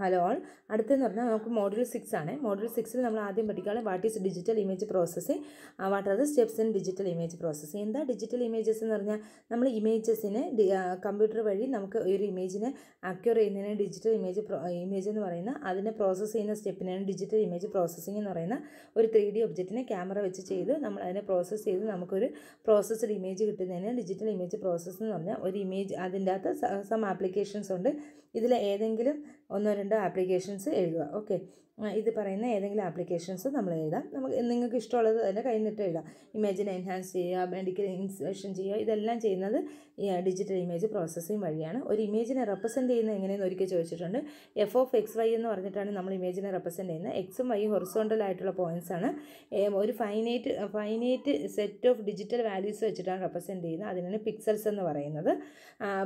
hello all അടുത്തെന്ന് പറഞ്ഞാൽ നമുക്ക് മോഡ്യൂൾ സിക്സ് ആണ് മോഡ്യൂൾ സിക്സിൽ നമ്മൾ ആദ്യം പഠിക്കുകയാണ് what is digital image processing what are the steps in digital image processing എന്താ ഡിജിറ്റൽ ഇമേജസ് എന്ന് പറഞ്ഞാൽ നമ്മൾ ഇമേജസിനെ കമ്പ്യൂട്ടർ വഴി നമുക്ക് ഒരു ഇമേജിനെ അക്യൂർ ചെയ്യുന്നതിന് ഡിജിറ്റൽ ഇമേജ് ഇമേജ് എന്ന് പറയുന്ന അതിനെ പ്രോസസ്സ് ചെയ്യുന്ന സ്റ്റെപ്പിനാണ് ഡിജിറ്റൽ ഇമേജ് പ്രോസസ്സിംഗ് എന്ന് പറയുന്ന ഒരു ത്രീ ഡി ഒബ്ജക്റ്റിനെ ക്യാമറ വെച്ച് ചെയ്ത് നമ്മൾ അതിനെ പ്രോസസ്സ് ചെയ്ത് നമുക്കൊരു പ്രോസസ്ഡ് ഇമേജ് കിട്ടുന്നതിന് ഡിജിറ്റൽ ഇമേജ് പ്രോസസ്സ് എന്ന് പറഞ്ഞാൽ ഒരു ഇമേജ് അതിൻ്റെ അകത്ത് സം ആപ്ലിക്കേഷൻസ് ഉണ്ട് ഇതിൽ ഏതെങ്കിലും ഒന്നോ രണ്ടോ ആപ്ലിക്കേഷൻസ് എഴുതുക ഓക്കെ ഇത് പറയുന്ന ഏതെങ്കിലും ആപ്ലിക്കേഷൻസ് നമ്മൾ എഴുതാം നമുക്ക് നിങ്ങൾക്ക് ഇഷ്ടമുള്ളത് തന്നെ കഴിഞ്ഞിട്ട് എഴുതാം ഇമേജിനെ എൻഹാൻസ് ചെയ്യുക മെഡിക്കൽ ഇൻസ്പെക്ഷൻ ചെയ്യുക ഇതെല്ലാം ചെയ്യുന്നത് ഈ ഡിജിറ്റൽ ഇമേജ് പ്രോസസ്സിംഗ് വഴിയാണ് ഒരു ഇമേജിനെ റെപ്രസെൻറ്റ് ചെയ്യുന്നത് എങ്ങനെയെന്ന് ഒരിക്കൽ ചോദിച്ചിട്ടുണ്ട് എഫ് ഓഫ് എക്സ് വൈ എന്ന് പറഞ്ഞിട്ടാണ് നമ്മൾ ഇമേജിനെ റെപ്രസെൻറ്റ് ചെയ്യുന്നത് എക്സും വൈ ഹൊറിസോണ്ടൽ ആയിട്ടുള്ള പോയിൻറ്റ്സ് ആണ് ഒരു finite finite set of digital values വെച്ചിട്ടാണ് റെപ്രസെൻറ്റ് ചെയ്യുന്നത് അതിനാണ് പിക്സൽസ് എന്ന് പറയുന്നത്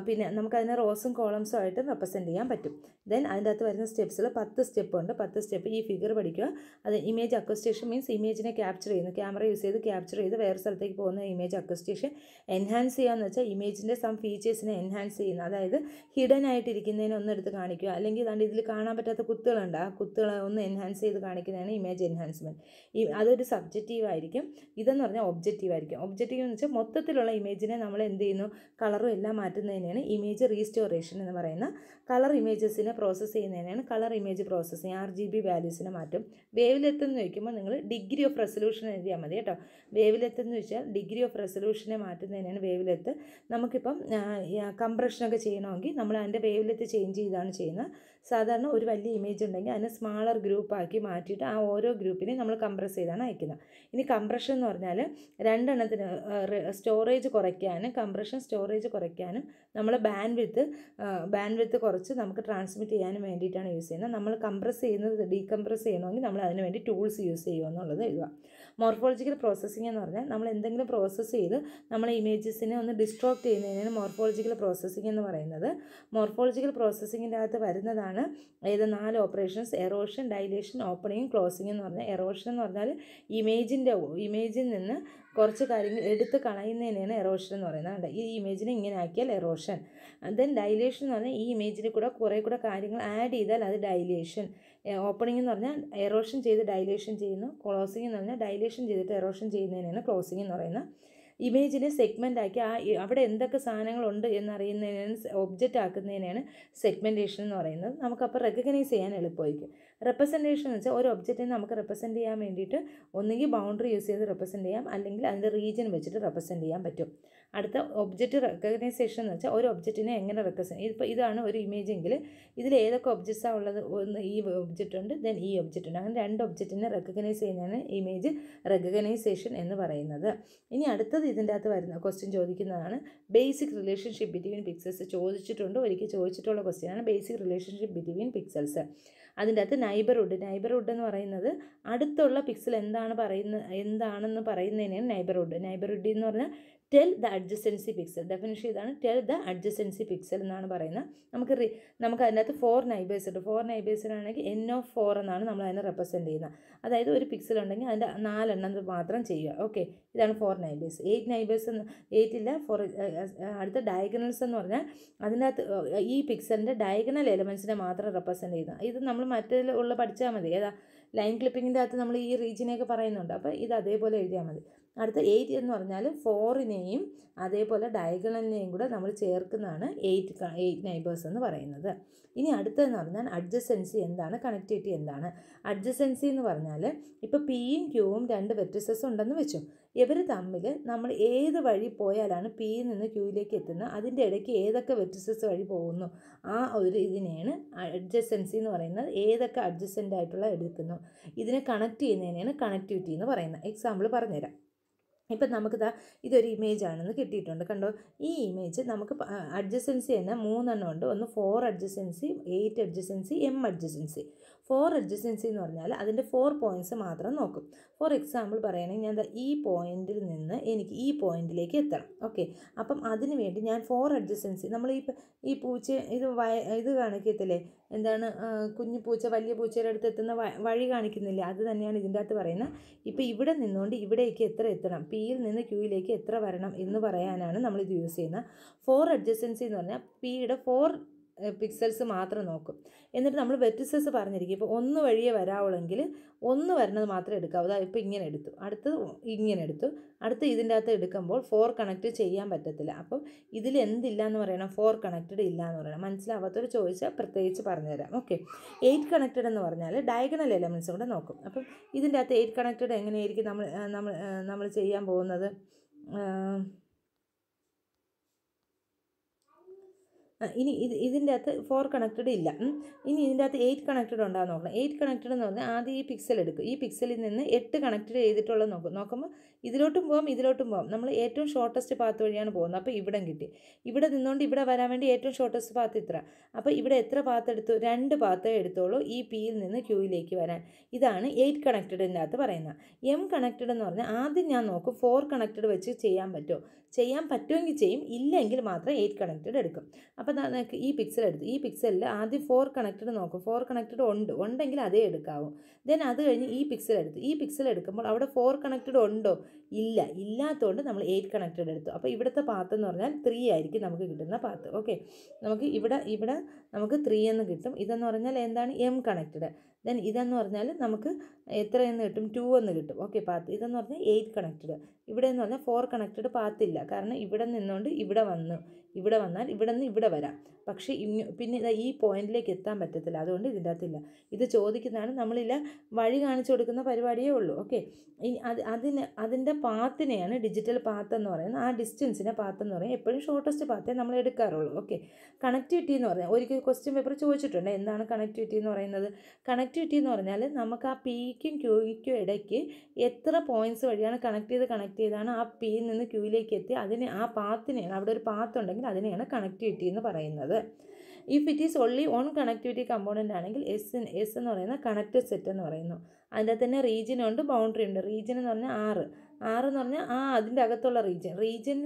പിന്നെ നമുക്കതിനെ റോസും കോളംസും ആയിട്ട് റെപ്രസെൻറ്റ് ചെയ്യാൻ പറ്റും ദെൻ അതിൻ്റെ അകത്ത് വരുന്ന സ്റ്റെപ്സിൽ പത്ത് സ്റ്റെപ്പ് ഉണ്ട് പത്ത് സ്റ്റെപ്പ് ചിലപ്പോൾ ഈ ഫിഗർ പഠിക്കുക അത് ഇമേജ് അക്വസ്റ്റേഷൻ മീൻസ് ഇമേജിനെ ക്യാപ്ചർ ചെയ്യുന്നു ക്യാമറ യൂസ് ചെയ്ത് ക്യാപ്ചർ ചെയ്ത് വേറെ സ്ഥലത്തേക്ക് പോകുന്ന ഇമേജ് അക്വസ്റ്റേഷൻ എൻഹാൻസ് ചെയ്യാമെന്ന് വെച്ചാൽ ഇമേജിൻ്റെ സം ഫീച്ചേഴ്സിനെ എൻഹാൻസ് ചെയ്യുന്നു അതായത് ഹിഡൻ ആയിട്ടിരിക്കുന്നതിനെ ഒന്നെടുത്ത് കാണിക്കുക അല്ലെങ്കിൽ കണ്ട് ഇതിൽ കാണാൻ പറ്റാത്ത കുത്തുകളുണ്ട് ആ കുത്തുകളെ ഒന്ന് എൻഹാൻസ് ചെയ്ത് കാണിക്കുന്നതാണ് ഇമേജ് എൻഹാൻസ്മെൻറ്റ് ഈ അതൊരു സബ്ജക്റ്റീവ് ആയിരിക്കും ഇതെന്ന് പറഞ്ഞാൽ ഒബ്ജക്റ്റീവ് ആയിരിക്കും ഒബ്ജക്റ്റീവ് എന്ന് വെച്ചാൽ മൊത്തത്തിലുള്ള ഇമേജിനെ നമ്മൾ എന്ത് ചെയ്യുന്നു കളറും എല്ലാം മാറ്റുന്നതിനാണ് ഇമേജ് റീസ്റ്റോറേഷൻ എന്ന് പറയുന്ന കളർ ഇമേജസിനെ പ്രോസസ്സ് ചെയ്യുന്നതിനാണ് colour image processing R G B വാല്യൂസിനെ മാറ്റും വേവിലെത്തെന്ന് ചോദിക്കുമ്പോൾ നിങ്ങൾ ഡിഗ്രി ഓഫ് റെസൊല്യൂഷൻ എഴുതിയാൽ മതി കേട്ടോ വേവിലെത്തെന്ന് ചോദിച്ചാൽ ഡിഗ്രി ഓഫ് റെസൊല്യൂഷനെ മാറ്റുന്നതിനാണ് വേവിലെത്ത് നമുക്കിപ്പം കംപ്രഷനൊക്കെ ചെയ്യണമെങ്കിൽ നമ്മൾ അതിൻ്റെ വേവിലെത്ത് ചേഞ്ച് ചെയ്താണ് ചെയ്യുന്നത് സാധാരണ ഒരു വലിയ ഇമേജ് ഉണ്ടെങ്കിൽ അതിനെ സ്മാളർ ഗ്രൂപ്പാക്കി മാറ്റിയിട്ട് ആ ഓരോ ഗ്രൂപ്പിനെയും നമ്മൾ കംപ്രസ് ചെയ്താണ് അയക്കുന്നത് ഇനി കംപ്രഷൻ എന്ന് പറഞ്ഞാൽ രണ്ടെണ്ണത്തിന് സ്റ്റോറേജ് കുറയ്ക്കാനും കംപ്രഷൻ സ്റ്റോറേജ് കുറയ്ക്കാനും നമ്മൾ ബാൻഡ് വിത്ത് ബാൻഡ് വിത്ത് കുറച്ച് നമുക്ക് ട്രാൻസ്മിറ്റ് ചെയ്യാനും വേണ്ടിയിട്ടാണ് യൂസ് ചെയ്യുന്നത് നമ്മൾ കംപ്രസ് ചെയ്യുന്നത് ഡീകംപ്രസ് ചെയ്യണമെങ്കിൽ നമ്മൾ അതിന് വേണ്ടി ടൂൾസ് യൂസ് ചെയ്യുമെന്നുള്ളത് എഴുതുക മോർഫോളജിക്കൽ പ്രോസസ്സിംഗ് എന്ന് പറഞ്ഞാൽ നമ്മൾ എന്തെങ്കിലും പ്രോസസ്സ് ചെയ്ത് നമ്മളെ ഇമേജസിനെ ഒന്ന് ഡിസ്ട്രോക്ട് ചെയ്യുന്നതിനാണ് മോർഫോളജിക്കൽ പ്രോസസ്സിംഗ് എന്ന് പറയുന്നത് മോർഫോളജിക്കൽ പ്രോസസ്സിങ്ങിൻ്റെ അകത്ത് വരുന്നതാണ് ഏത് നാല് operations erosion dilation opening closing എന്ന് പറഞ്ഞാൽ എറോഷൻ എന്ന് പറഞ്ഞാൽ ഇമേജിൻ്റെ ഇമേജിൽ നിന്ന് കുറച്ച് കാര്യങ്ങൾ എടുത്ത് കളയുന്നതിനാണ് എറോഷൻ എന്ന് പറയുന്നത് കണ്ടോ ഈ ഇമേജിനെ ഇങ്ങനെ ആക്കിയാൽ എറോഷൻ ദെൻ ഡൈലേഷൻ എന്ന് പറഞ്ഞാൽ ഈ ഇമേജിൽ കൂടെ കുറേ കൂടെ കാര്യങ്ങൾ ആഡ് ചെയ്താൽ അത് ഡൈലേഷൻ ഓപ്പണിംഗ് എന്ന് പറഞ്ഞാൽ എറോഷൻ ചെയ്ത് ഡൈലേഷൻ ചെയ്യുന്നു ക്ലോസിംഗ് എന്ന് പറഞ്ഞാൽ ഡൈലേഷൻ ചെയ്തിട്ട് എറോഷൻ ചെയ്യുന്നതിനാണ് ക്ലോസിംഗ് എന്ന് പറയുന്നത് ഇമേജിനെ സെഗ്മെൻ്റ് ആക്കി ആ അവിടെ എന്തൊക്കെ സാധനങ്ങളുണ്ട് എന്നറിയുന്നതിനാണ് ഒബ്ജക്റ്റ് ആക്കുന്നതിനാണ് സെഗ്മെൻറ്റേഷൻ എന്ന് പറയുന്നത് നമുക്കപ്പോൾ റെക്കഗ്നൈസ് ചെയ്യാൻ എളുപ്പമായിരിക്കും റെപ്രസെൻറ്റേഷൻ എന്ന് വെച്ചാൽ ഒരു ഒബ്ജക്റ്റിനെ നമുക്ക് റെപ്രസെൻറ്റ് ചെയ്യാൻ വേണ്ടിയിട്ട് ഒന്നുകിൽ ബൗണ്ടറി യൂസ് ചെയ്ത് റെപ്രസെൻറ്റ് ചെയ്യാം അല്ലെങ്കിൽ അതിൻ്റെ റീജിയൻ വെച്ചിട്ട് റെപ്രസെൻറ്റ് ചെയ്യാൻ പറ്റും അടുത്ത ഒബ്ജക്റ്റ് റെക്കഗ്നൈസേഷൻ എന്ന് വെച്ചാൽ ഒരു ഒബ്ജക്റ്റിനെ എങ്ങനെ റെക്കസ് ഇപ്പോൾ ഇതാണ് ഒരു ഇമേജ് എങ്കിൽ ഇതിൽ ഏതൊക്കെ ഒബ്ജക്ട്സാണ് ഉള്ളത് ഒന്ന് ഈ ഒബ്ജക്റ്റ് ഉണ്ട് ദെൻ ഈ ഒബ്ജക്റ്റ് ഉണ്ട് അങ്ങനെ രണ്ട് ഒബ്ജക്റ്റിനെ റെക്കഗ്നൈസ് ചെയ്യുന്നതാണ് ഇമേജ് റെക്കഗ്നൈസേഷൻ എന്ന് പറയുന്നത് ഇനി അടുത്തത് ഇതിൻ്റെ അകത്ത് വരുന്ന ക്വസ്റ്റ്യൻ ചോദിക്കുന്നതാണ് ബേസിക് റിലേഷൻഷിപ്പ് ബിറ്റ്വീൻ പിക്സൽസ് ചോദിച്ചിട്ടുണ്ട് ഒരിക്കൽ ചോദിച്ചിട്ടുള്ള ക്വസ്റ്റ്യനാണ് ബേസിക് റിലേഷൻഷിപ്പ് ബിറ്റ്വീൻ പിക്സൽസ് അതിൻ്റെ അകത്ത് നൈബർഹുഡ് നൈബർഹുഡ് എന്ന് പറയുന്നത് അടുത്തുള്ള പിക്സൽ എന്താണ് പറയുന്നത് എന്താണെന്ന് പറയുന്നതിനെയാണ് നൈബർഹുഡ് നൈബർഹുഡ് എന്ന് പറഞ്ഞാൽ tell the adjacency pixel definition ഇതാണ് ടെൽ ദ അഡ്ജസ്റ്റൻസി പിക്സൽ എന്നാണ് പറയുന്നത് നമുക്ക് റി നമുക്ക് അതിനകത്ത് ഫോർ നൈബേഴ്സ് ഉണ്ട് ഫോർ നൈബേഴ്സിനാണെങ്കിൽ എൻ ഓഫ് ഫോർ എന്നാണ് നമ്മൾ അതിനെ റെപ്രസെൻറ്റ് ചെയ്യുന്നത് അതായത് ഒരു പിക്സൽ ഉണ്ടെങ്കിൽ അതിൻ്റെ നാലെണ്ണം മാത്രം ചെയ്യുക ഓക്കെ ഇതാണ് ഫോർ നൈബേഴ്സ് എയ്റ്റ് നൈബേഴ്സ് എന്ന് എയ്റ്റ് ഇല്ല ഫോർ അടുത്ത ഡയഗണൽസ് എന്ന് പറഞ്ഞാൽ അതിനകത്ത് ഈ പിക്സലിൻ്റെ ഡയഗണൽ എലമെൻസിനെ മാത്രം റെപ്രസെൻറ്റ് ചെയ്യുന്നത് ഇത് നമ്മൾ മറ്റേ ഉള്ള പഠിച്ചാൽ മതി ഏതാ ലൈൻ ക്ലിപ്പിങ്ങിൻ്റെ അകത്ത് നമ്മൾ ഈ റീജിയനെയൊക്കെ പറയുന്നുണ്ട് അപ്പോൾ ഇത് അതേപോലെ എഴുതിയാൽ മതി അടുത്ത എയ്റ്റ് എന്ന് പറഞ്ഞാൽ ഫോറിനെയും അതേപോലെ ഡയഗണലിനെയും കൂടെ നമ്മൾ ചേർക്കുന്നതാണ് എയ്റ്റ് എയ്റ്റ് നൈബേഴ്സ് എന്ന് പറയുന്നത് ഇനി അടുത്തതെന്ന് പറഞ്ഞാൽ അഡ്ജസൻസി എന്താണ് കണക്റ്റിവിറ്റി എന്താണ് അഡ്ജസൻസി എന്ന് പറഞ്ഞാൽ ഇപ്പോൾ പിയും ക്യൂവും രണ്ട് വെറ്റസസ് ഉണ്ടെന്ന് വെച്ചു ഇവർ തമ്മിൽ നമ്മൾ ഏത് വഴി പോയാലാണ് പിയിൽ നിന്ന് ക്യൂയിലേക്ക് എത്തുന്നത് അതിൻ്റെ ഇടയ്ക്ക് ഏതൊക്കെ വെറ്റസസ് വഴി പോകുന്നു ആ ഒരു ഇതിനെയാണ് അഡ്ജസൻസി എന്ന് പറയുന്നത് ഏതൊക്കെ അഡ്ജസ്റ്റൻ്റ് ആയിട്ടുള്ള എടുക്കുന്നു ഇതിനെ കണക്ട് ചെയ്യുന്നതിനെയാണ് കണക്റ്റിവിറ്റി എന്ന് പറയുന്നത് എക്സാമ്പിൾ പറഞ്ഞുതരാം ഇപ്പം നമുക്കിതാ ഇതൊരു ഇമേജ് ആണെന്ന് കിട്ടിയിട്ടുണ്ട് കണ്ടോ ഈ ഇമേജ് നമുക്ക് അഡ്ജസൻസി തന്നെ മൂന്നെണ്ണം ഉണ്ട് ഒന്ന് four adjacency eight adjacency M adjacency four adjacency എന്ന് പറഞ്ഞാൽ അതിൻ്റെ ഫോർ പോയിൻറ്റ്സ് മാത്രം നോക്കും ഫോർ എക്സാമ്പിൾ പറയുകയാണെങ്കിൽ ഞാൻ ഈ പോയിന്റിൽ നിന്ന് എനിക്ക് ഈ പോയിന്റിലേക്ക് എത്തണം ഓക്കെ അപ്പം അതിന് വേണ്ടി ഞാൻ ഫോർ അഡ്ജസ്റ്റൻസി നമ്മൾ ഈ ഈ പൂച്ച ഇത് ഇത് കാണിക്കത്തില്ലേ എന്താണ് കുഞ്ഞു പൂച്ച വലിയ പൂച്ചയുടെ അടുത്ത് എത്തുന്ന വഴി കാണിക്കുന്നില്ല അത് തന്നെയാണ് ഇതിൻ്റെ അകത്ത് പറയുന്നത് ഇപ്പോൾ ഇവിടെ നിന്നുകൊണ്ട് ഇവിടേക്ക് എത്ര എത്തണം പിയിൽ നിന്ന് ക്യൂയിലേക്ക് എത്ര വരണം എന്ന് പറയാനാണ് നമ്മൾ ഇത് യൂസ് ചെയ്യുന്നത് ഫോർ അഡ്ജസ്റ്റൻസി എന്ന് പറഞ്ഞാൽ പിയുടെ ഫോർ പിക്സൽസ് മാത്രം നോക്കും എന്നിട്ട് നമ്മൾ വെറ്റിസസ് പറഞ്ഞിരിക്കും ഇപ്പോൾ ഒന്ന് വഴിയെ വരാവുള്ളെങ്കിൽ ഒന്ന് വരുന്നത് മാത്രമേ എടുക്കാവൂ അതായത് ഇപ്പോൾ ഇങ്ങനെ എടുത്തു അടുത്ത് ഇങ്ങനെ എടുത്തു അടുത്ത് ഇതിൻ്റെ അകത്ത് എടുക്കുമ്പോൾ ഫോർ കണക്ട് ചെയ്യാൻ പറ്റത്തില്ല അപ്പം ഇതിൽ എന്തില്ല എന്ന് പറയണം ഫോർ കണക്റ്റഡ് ഇല്ല എന്ന് പറയണം മനസ്സിലാവാത്തൊരു ചോദിച്ച് പ്രത്യേകിച്ച് പറഞ്ഞുതരാം ഓക്കെ എയ്റ്റ് കണക്റ്റഡ് എന്ന് പറഞ്ഞാൽ ഡയഗണൽ എലമെൻസ് കൂടെ നോക്കും അപ്പം ഇതിൻ്റെ അകത്ത് എയ്റ്റ് കണക്റ്റഡ് എങ്ങനെയായിരിക്കും നമ്മൾ നമ്മൾ നമ്മൾ ചെയ്യാൻ പോകുന്നത് ഇനി ഇത് ഇതിൻ്റെ അകത്ത് ഫോർ കണക്റ്റഡ് ഇല്ല ഇനി ഇതിൻ്റെ അകത്ത് എയ്റ്റ് കണക്റ്റഡ് ഉണ്ടാകുന്ന നോക്കണം എയ്റ്റ് കണക്റ്റഡ് എന്ന് പറഞ്ഞാൽ ആദ്യം ഈ പിക്സൽ എടുക്കും ഈ പിക്സലിൽ നിന്ന് എട്ട് കണക്റ്റഡ് ചെയ്തിട്ടുള്ള നോക്കും നോക്കുമ്പോൾ ഇതിലോട്ടും പോകാം ഇതിലോട്ടും പോകാം നമ്മൾ ഏറ്റവും ഷോർട്ടസ്റ്റ് പാത്ത് വഴിയാണ് പോകുന്നത് അപ്പോൾ ഇവിടെ കിട്ടി ഇവിടെ നിന്നുകൊണ്ട് ഇവിടെ വരാൻ വേണ്ടി ഏറ്റവും ഷോർട്ടസ്റ്റ് പാത്ത് ഇത്ര അപ്പോൾ ഇവിടെ എത്ര പാത്ത് എടുത്തു രണ്ട് പാത്ത് എടുത്തോളൂ ഈ പിയിൽ നിന്ന് ക്യൂയിലേക്ക് വരാൻ ഇതാണ് എയ്റ്റ് കണക്റ്റഡിൻ്റെ അകത്ത് പറയുന്നത് എം കണക്റ്റഡ് എന്ന് പറഞ്ഞാൽ ആദ്യം ഞാൻ നോക്കും ഫോർ കണക്റ്റഡ് വെച്ച് ചെയ്യാൻ പറ്റുമോ ചെയ്യാൻ പറ്റുമെങ്കിൽ ചെയ്യും ഇല്ലെങ്കിൽ മാത്രം എയ്റ്റ് കണക്റ്റഡ് എടുക്കും അപ്പോൾ അപ്പം നിങ്ങൾക്ക് ഈ പിക്സൽ എടുത്തു ഈ പിക്സലിൽ ആദ്യം ഫോർ കണക്റ്റഡ് നോക്കും ഫോർ കണക്റ്റഡ് ഉണ്ട് ഉണ്ടെങ്കിൽ അതേ എടുക്കാവും ദെൻ അത് കഴിഞ്ഞ് ഈ പിക്സൽ എടുത്തു ഈ പിക്സൽ എടുക്കുമ്പോൾ അവിടെ ഫോർ കണക്റ്റഡ് ഉണ്ടോ ഇല്ല ഇല്ലാത്തതുകൊണ്ട് നമ്മൾ എയ്റ്റ് കണക്റ്റഡ് എടുത്തു അപ്പോൾ ഇവിടുത്തെ പാത്ത് എന്ന് പറഞ്ഞാൽ ത്രീ ആയിരിക്കും നമുക്ക് കിട്ടുന്ന പാത്ത് ഓക്കെ നമുക്ക് ഇവിടെ ഇവിടെ നമുക്ക് ത്രീ എന്ന് കിട്ടും ഇതെന്ന് പറഞ്ഞാൽ എന്താണ് എം കണക്റ്റഡ് ദെൻ ഇതെന്ന് പറഞ്ഞാൽ നമുക്ക് എത്രയെന്ന് കിട്ടും ടു എന്ന് കിട്ടും ഓക്കെ പാത്ത് ഇതെന്ന് പറഞ്ഞാൽ എയ്റ്റ് കണക്റ്റഡ് ഇവിടെ എന്ന് പറഞ്ഞാൽ ഫോർ കണക്റ്റഡ് പാത്ത് ഇല്ല കാരണം ഇവിടെ നിന്നുകൊണ്ട് ഇവിടെ വന്നു ഇവിടെ വന്നാൽ ഇവിടെ നിന്ന് ഇവിടെ വരാം പക്ഷേ ഇങ്ങ് പിന്നെ ഈ പോയിന്റിലേക്ക് എത്താൻ പറ്റത്തില്ല അതുകൊണ്ട് ഇതിൻ്റെ അകത്തില്ല ഇത് ചോദിക്കുന്നതാണ് നമ്മളില്ല വഴി കാണിച്ചു കൊടുക്കുന്ന പരിപാടിയേ ഉള്ളൂ ഓക്കെ ഇനി അത് അതിന് അതിൻ്റെ പാത്തിനെയാണ് ഡിജിറ്റൽ പാത്ത് എന്ന് പറയുന്നത് ആ ഡിസ്റ്റൻസിൻ്റെ പാത്ത് എന്ന് പറയുന്നത് എപ്പോഴും ഷോർട്ടസ്റ്റ് പാത്തേ നമ്മൾ എടുക്കാറുള്ളൂ ഓക്കെ കണക്ടിവിറ്റി എന്ന് പറഞ്ഞാൽ ഒരിക്കൽ ക്വസ്റ്റ്യൻ പേപ്പർ ചോദിച്ചിട്ടുണ്ട് എന്താണ് കണക്ടിവിറ്റി എന്ന് പറയുന്നത് കണക്ട് കണക്ടിവിറ്റി എന്ന് പറഞ്ഞാൽ നമുക്ക് ആ പിക്കും ക്യൂക്കും ഇടയ്ക്ക് എത്ര പോയിന്റ്സ് വഴിയാണ് കണക്ട് ചെയ്ത് കണക്ട് ചെയ്താണ് ആ പിയിൽ നിന്ന് ക്യൂയിലേക്ക് എത്തി അതിനെ ആ പാത്തിനെയാണ് അവിടെ ഒരു പാത്ത് ഉണ്ടെങ്കിൽ അതിനെയാണ് കണക്ടിവിറ്റി എന്ന് പറയുന്നത് if it is only on connectivity component ആണെങ്കിൽ എസ് എസ് എന്ന് പറയുന്ന കണക്റ്റഡ് സെറ്റ് എന്ന് പറയുന്നു അതിൻ്റെ തന്നെ റീജിയൻ ഉണ്ട് ബൗണ്ടറി ഉണ്ട് റീജിയൻ എന്ന് പറഞ്ഞാൽ ആറ് ആറ് എന്ന് പറഞ്ഞാൽ ആ അതിൻ്റെ അകത്തുള്ള റീജിയൻ റീജിയൻ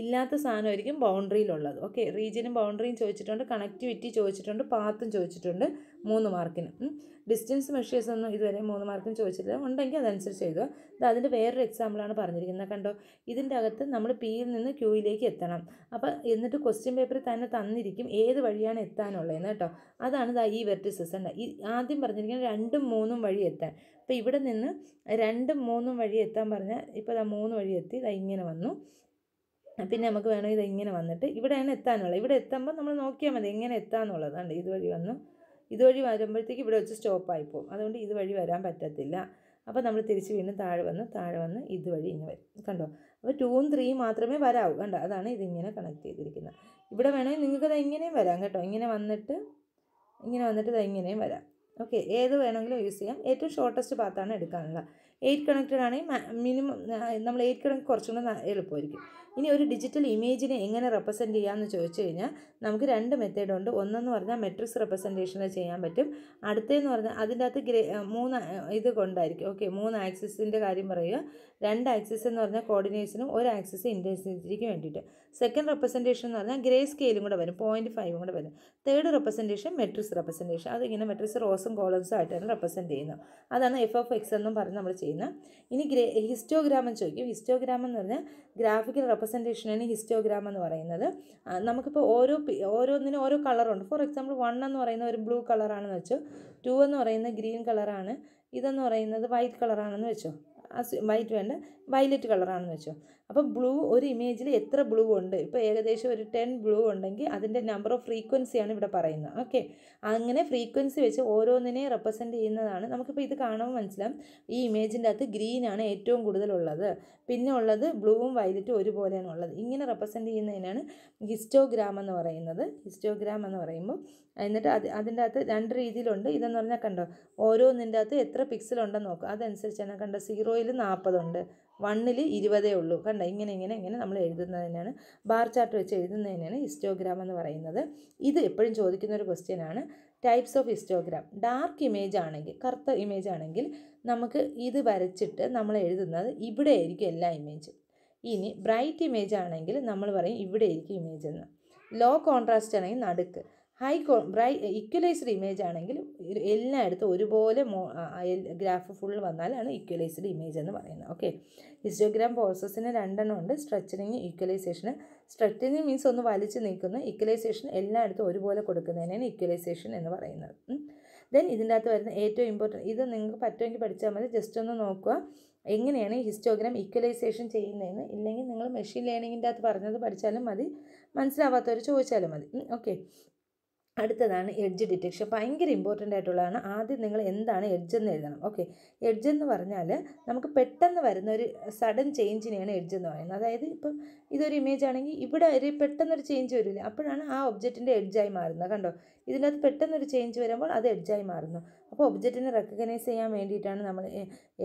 ഇല്ലാത്ത സാധനമായിരിക്കും ബൗണ്ടറിയിലുള്ളത് ഓക്കെ റീജിയനും ബൗണ്ടറിയും ചോദിച്ചിട്ടുണ്ട് കണക്ടിവിറ്റി ചോദിച്ചിട്ടുണ്ട് പാത്തും ചോദിച്ചിട്ടുണ്ട് മൂന്ന് മാർക്കിന് ഡിസ്റ്റൻസ് മെഷേഴ്സ് ഒന്നും ഇതുവരെ മൂന്ന് മാർക്കിന് ചോദിച്ചിട്ടില്ല ഉണ്ടെങ്കിൽ അതനുസരിച്ച് എഴുതുക ഇത് അതിൻ്റെ വേറൊരു എക്സാമ്പിളാണ് പറഞ്ഞിരിക്കുന്നത് കണ്ടോ ഇതിൻ്റെ അകത്ത് നമ്മൾ പിയിൽ നിന്ന് ക്യൂയിലേക്ക് എത്തണം അപ്പോൾ എന്നിട്ട് ക്വസ്റ്റ്യൻ പേപ്പർ തന്നെ തന്നിരിക്കും ഏത് വഴിയാണ് എത്താനുള്ളതെന്ന് കേട്ടോ അതാണ് ഇതാ ഈ വെർട്ടിസസ് ഉണ്ട് ഈ ആദ്യം പറഞ്ഞിരിക്കുന്നത് രണ്ടും മൂന്നും വഴി എത്താൻ അപ്പോൾ ഇവിടെ നിന്ന് രണ്ടും മൂന്നും വഴി എത്താൻ പറഞ്ഞാൽ ഇപ്പോൾ ഇതാ മൂന്ന് വഴി എത്തി ഇതാ ഇങ്ങനെ വന്നു പിന്നെ നമുക്ക് വേണമെങ്കിൽ ഇത് ഇങ്ങനെ വന്നിട്ട് ഇവിടെയാണ് എത്താനുള്ളത് ഇവിടെ എത്തുമ്പോൾ നമ്മൾ നോക്കിയാൽ മതി എങ്ങനെ എത്താന്നുള്ളതാണ് ഇതുവഴി വന്നു ഇതുവഴി വരുമ്പോഴത്തേക്ക് ഇവിടെ വെച്ച് സ്റ്റോപ്പായി പോകും അതുകൊണ്ട് ഇതുവഴി വരാൻ പറ്റത്തില്ല അപ്പോൾ നമ്മൾ തിരിച്ച് വീണ്ടും താഴെ വന്ന് താഴെ വന്ന് ഇതുവഴി ഇങ്ങനെ വരും കണ്ടോ അപ്പോൾ ടൂവും ത്രീയും മാത്രമേ വരാവൂ കണ്ടോ അതാണ് ഇതിങ്ങനെ കണക്ട് ചെയ്തിരിക്കുന്നത് ഇവിടെ വേണമെങ്കിൽ നിങ്ങൾക്ക് എങ്ങനെയും ഇങ്ങനെയും വരാം കേട്ടോ ഇങ്ങനെ വന്നിട്ട് ഇങ്ങനെ വന്നിട്ട് ഇത് ഇങ്ങനെയും വരാം ഓക്കെ ഏത് വേണമെങ്കിലും യൂസ് ചെയ്യാം ഏറ്റവും ഷോർട്ടസ്റ്റ് പാത്താണ് എടുക്കാനുള്ളത് എയ്റ്റ് കണക്റ്റഡ് ആണെങ്കിൽ മിനിമം നമ്മൾ എയ്റ്റ് കണക്ട് കൂടെ എളുപ്പമായിരിക്കും ഇനി ഒരു ഡിജിറ്റൽ ഇമേജിനെ എങ്ങനെ റെപ്രസെൻ്റ് ചെയ്യാമെന്ന് ചോദിച്ചു കഴിഞ്ഞാൽ നമുക്ക് രണ്ട് മെത്തേഡ് ഉണ്ട് ഒന്നെന്ന് പറഞ്ഞാൽ മെട്രിക്സ് റെപ്രസെൻറ്റേഷനിൽ ചെയ്യാൻ പറ്റും അടുത്തതെന്ന് പറഞ്ഞാൽ അതിൻ്റെ അകത്ത് ഗ്രേ മൂന്ന് ഇത് കൊണ്ടായിരിക്കും ഓക്കെ മൂന്ന് ആക്സിസിൻ്റെ കാര്യം പറയുക രണ്ട് ആക്സിസ് എന്ന് പറഞ്ഞാൽ കോർഡിനേറ്റ്സിനും ഒരു ആക്സിസ് ഇൻറ്റൻസിറ്റിക്ക് വേണ്ടിയിട്ട് സെക്കൻഡ് റെപ്രസെൻറ്റേഷൻ എന്ന് പറഞ്ഞാൽ ഗ്രേ സ്കെയിലും കൂടെ വരും പോയിൻറ്റ് ഫൈവും കൂടെ വരും തേർഡ് റെപ്രസെൻറ്റേഷൻ മെട്രിക്സ് റെപ്രസെൻറ്റേഷൻ അതിങ്ങനെ മെട്രിക്സ് റോസും കോളംസും ആയിട്ടാണ് റെപ്രസെൻറ്റ് ചെയ്യുന്നത് അതാണ് എഫ് ഓഫ് എക്സ് എന്നും പറഞ്ഞ് നമ്മൾ ചെയ്യുന്നത് ചെയ്യുന്നത് ഇനി ഗ്രേ ഹിസ്റ്റോഗ്രാം എന്ന് ചോദിക്കും ഹിസ്റ്റോഗ്രാം എന്ന് പറഞ്ഞാൽ ഗ്രാഫിക്കൽ റെപ്രസെൻറ്റേഷനാണ് ഹിസ്റ്റോഗ്രാം എന്ന് പറയുന്നത് നമുക്കിപ്പോൾ ഓരോ ഓരോന്നിനും ഓരോ കളറുണ്ട് ഫോർ എക്സാമ്പിൾ വൺ എന്ന് പറയുന്ന ഒരു ബ്ലൂ കളറാണെന്ന് വെച്ചോ ടു എന്ന് പറയുന്ന ഗ്രീൻ കളറാണ് ഇതെന്ന് പറയുന്നത് വൈറ്റ് കളറാണെന്ന് വെച്ചോ വൈറ്റ് വേണ്ട വയലറ്റ് കളറാണെന്ന് വെച്ചോ അപ്പോൾ ബ്ലൂ ഒരു ഇമേജിൽ എത്ര ബ്ലൂ ഉണ്ട് ഇപ്പോൾ ഏകദേശം ഒരു ടെൻ ബ്ലൂ ഉണ്ടെങ്കിൽ അതിൻ്റെ നമ്പർ ഓഫ് ഫ്രീക്വൻസിയാണ് ഇവിടെ പറയുന്നത് ഓക്കെ അങ്ങനെ ഫ്രീക്വൻസി വെച്ച് ഓരോന്നിനെ റെപ്രസെൻ്റ് ചെയ്യുന്നതാണ് നമുക്കിപ്പോൾ ഇത് കാണുമ്പോൾ മനസ്സിലാവും ഈ ഇമേജിൻ്റെ അകത്ത് ഗ്രീനാണ് ഏറ്റവും കൂടുതലുള്ളത് പിന്നെ ഉള്ളത് ബ്ലൂവും വയലറ്റും ഒരുപോലെയാണ് ഉള്ളത് ഇങ്ങനെ റെപ്രസെൻ്റ് ചെയ്യുന്നതിനാണ് ഹിസ്റ്റോഗ്രാം എന്ന് പറയുന്നത് ഹിസ്റ്റോഗ്രാം എന്ന് പറയുമ്പോൾ എന്നിട്ട് അത് അതിൻ്റെ അകത്ത് രണ്ട് രീതിയിലുണ്ട് ഇതെന്ന് പറഞ്ഞാൽ കണ്ടോ ഓരോന്നിൻ്റെ അകത്ത് എത്ര പിക്സൽ ഉണ്ടെന്ന് നോക്കുക അതനുസരിച്ചാണ് കണ്ടോ സീറോയിൽ നാൽപ്പതുണ്ട് വണ്ണിൽ ഇരുപതേ ഉള്ളൂ കണ്ട ഇങ്ങനെ ഇങ്ങനെ ഇങ്ങനെ നമ്മൾ എഴുതുന്നതിനാണ് ബാർ ചാർട്ട് വെച്ച് എഴുതുന്നതിനാണ് ഹിസ്റ്റോഗ്രാം എന്ന് പറയുന്നത് ഇത് എപ്പോഴും ചോദിക്കുന്ന ഒരു ക്വസ്റ്റ്യൻ ആണ് types of histogram dark image ആണെങ്കിൽ കറുത്ത ഇമേജ് ആണെങ്കിൽ നമുക്ക് ഇത് വരച്ചിട്ട് നമ്മൾ എഴുതുന്നത് ഇവിടെ ആയിരിക്കും എല്ലാ ഇമേജും ഇനി ബ്രൈറ്റ് ഇമേജ് ആണെങ്കിൽ നമ്മൾ പറയും ഇവിടെ ആയിരിക്കും ഇമേജ് എന്ന് ലോ കോൺട്രാസ്റ്റ് ആണെങ്കിൽ നടുക്ക് ഹൈ ബ്രൈ ഇക്വലൈസ്ഡ് ഇമേജ് ആണെങ്കിൽ എല്ലായിടത്തും ഒരുപോലെ മോ ഗ്രാഫ് ഫുൾ വന്നാലാണ് ഇക്വലൈസ്ഡ് ഇമേജ് എന്ന് പറയുന്നത് ഓക്കെ ഹിസ്റ്റോഗ്രാം പ്രോസസ്സിന് രണ്ടെണ്ണം ഉണ്ട് സ്ട്രെച്ചറിങ് ഇക്വലൈസേഷന് സ്ട്രെച്ചറിങ് മീൻസ് ഒന്ന് വലിച്ചു നീക്കുന്ന ഇക്വലൈസേഷൻ എല്ലായിടത്തും ഒരുപോലെ കൊടുക്കുന്നതിനാണ് ഇക്വലൈസേഷൻ എന്ന് പറയുന്നത് ദെൻ ഇതിൻ്റെ അകത്ത് വരുന്ന ഏറ്റവും ഇമ്പോർട്ടൻറ്റ് ഇത് നിങ്ങൾക്ക് പറ്റുമെങ്കിൽ പഠിച്ചാൽ മതി ജസ്റ്റ് ഒന്ന് നോക്കുക എങ്ങനെയാണ് ഹിസ്റ്റോഗ്രാം ഇക്വലൈസേഷൻ ചെയ്യുന്നതെന്ന് ഇല്ലെങ്കിൽ നിങ്ങൾ മെഷീൻ ലേണിങ്ങിൻ്റെ അകത്ത് പറഞ്ഞത് പഠിച്ചാലും മതി മനസ്സിലാവാത്തവർ ചോദിച്ചാലും മതി ഓക്കെ അടുത്തതാണ് എഡ്ജ് ഡിറ്റക്ഷൻ ഭയങ്കര ഇമ്പോർട്ടൻ്റ് ആയിട്ടുള്ളതാണ് ആദ്യം നിങ്ങൾ എന്താണ് എഡ്ജ് എന്ന് എഴുതണം ഓക്കെ എഡ്ജ് എന്ന് പറഞ്ഞാൽ നമുക്ക് പെട്ടെന്ന് വരുന്ന ഒരു സഡൻ ചേഞ്ചിനെയാണ് എഡ്ജ് എന്ന് പറയുന്നത് അതായത് ഇപ്പം ഇതൊരു ഇമേജ് ആണെങ്കിൽ ഇവിടെ ഒരു പെട്ടെന്നൊരു ചേഞ്ച് വരില്ല അപ്പോഴാണ് ആ ഒബ്ജക്റ്റിൻ്റെ എഡ്ജായി മാറുന്നത് കണ്ടോ ഇതിനകത്ത് പെട്ടെന്നൊരു ചേഞ്ച് വരുമ്പോൾ അത് എഡ്ജായി മാറുന്നു അപ്പോൾ ഒബ്ജക്റ്റിനെ റെക്കഗ്നൈസ് ചെയ്യാൻ വേണ്ടിയിട്ടാണ് നമ്മൾ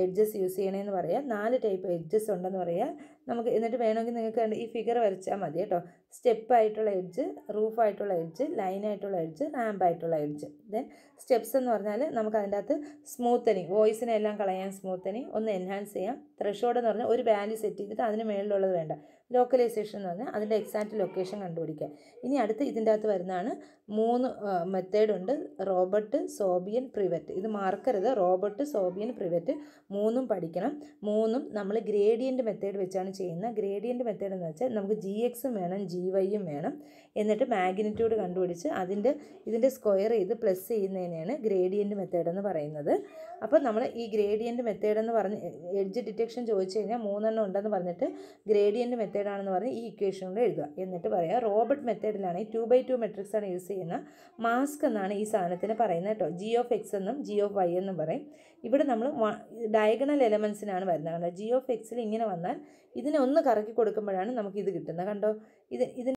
എഡ്ജസ് യൂസ് ചെയ്യണമെന്ന് പറയാം നാല് ടൈപ്പ് എഡ്ജസ് ഉണ്ടെന്ന് പറയാം നമുക്ക് എന്നിട്ട് വേണമെങ്കിൽ നിങ്ങൾക്ക് കണ്ട് ഈ ഫിഗർ വരച്ചാൽ മതി കേട്ടോ സ്റ്റെപ്പ് ആയിട്ടുള്ള എഡ്ജ് റൂഫായിട്ടുള്ള എഡ്ജ് ലൈനായിട്ടുള്ള എഡ്ജ് റാമ്പായിട്ടുള്ള എഡ്ജ് ദെൻ സ്റ്റെപ്സ് എന്ന് പറഞ്ഞാൽ നമുക്ക് അതിൻ്റെ അകത്ത് സ്മൂത്തനിങ് വോയിസിനെല്ലാം കളയാൻ സ്മൂത്തനിങ് ഒന്ന് എൻഹാൻസ് ചെയ്യാം ത്രഷോഡ് എന്ന് പറഞ്ഞാൽ ഒരു വാല്യൂ സെറ്റ് ചെയ്തിട്ട് അതിന് മേളിലുള്ളത് വേണ്ട ലോക്കലൈസേഷൻ എന്ന് പറഞ്ഞാൽ അതിൻ്റെ എക്സാക്റ്റ് ലൊക്കേഷൻ കണ്ടുപിടിക്കുക ഇനി അടുത്ത് ഇതിൻ്റെ അകത്ത് വരുന്നതാണ് മൂന്ന് മെത്തേഡുണ്ട് റോബർട്ട് സോബിയൻ പ്രിവറ്റ് ഇത് മാർക്കരുത് റോബർട്ട് സോബിയൻ പ്രിവറ്റ് മൂന്നും പഠിക്കണം മൂന്നും നമ്മൾ ഗ്രേഡിയൻ്റ് മെത്തേഡ് വെച്ചാണ് ചെയ്യുന്നത് ഗ്രേഡിയൻ്റ് മെത്തേഡ് എന്ന് വെച്ചാൽ നമുക്ക് ജി എക്സും വേണം ജി വൈയും വേണം എന്നിട്ട് മാഗ്നിറ്റ്യൂഡ് കണ്ടുപിടിച്ച് അതിൻ്റെ ഇതിൻ്റെ സ്ക്വയർ ചെയ്ത് പ്ലസ് ചെയ്യുന്നതിനെയാണ് ഗ്രേഡിയൻ്റ് മെത്തേഡ് എന്ന് പറയുന്നത് അപ്പോൾ നമ്മൾ ഈ ഗ്രേഡിയൻ്റ് മെത്തേഡ് എന്ന് പറഞ്ഞ് എഡ്ജ് ഡിറ്റക്ഷൻ ചോദിച്ചു കഴിഞ്ഞാൽ മൂന്നെണ്ണം ഉണ്ടെന്ന് പറഞ്ഞിട്ട് ഗ്രേഡിയൻ്റ് മെത്തേഡാണെന്ന് പറഞ്ഞ് ഈ ഇക്വേഷൻ കൊണ്ട് എഴുതുക എന്നിട്ട് പറയുക റോബർട്ട് മെത്തേഡിലാണ് ഈ ടു ബൈ ടു മെട്രിക്സ് ആണ് യൂസ് ചെയ്യുന്ന മാസ്ക് എന്നാണ് ഈ സാധനത്തിന് പറയുന്നത് കേട്ടോ ജി ഓഫ് എക്സ് എന്നും ജി ഓഫ് വൈ എന്നും പറയും ഇവിടെ നമ്മൾ ഡയഗണൽ എലമെൻസിനാണ് വരുന്നത് കണ്ടോ ജി ഓഫ് എക്സിൽ ഇങ്ങനെ വന്നാൽ ഇതിനെ ഒന്ന് കറക്കി കൊടുക്കുമ്പോഴാണ് നമുക്ക് ഇത് കിട്ടുന്നത് കണ്ടോ ഇത് ഇതിന്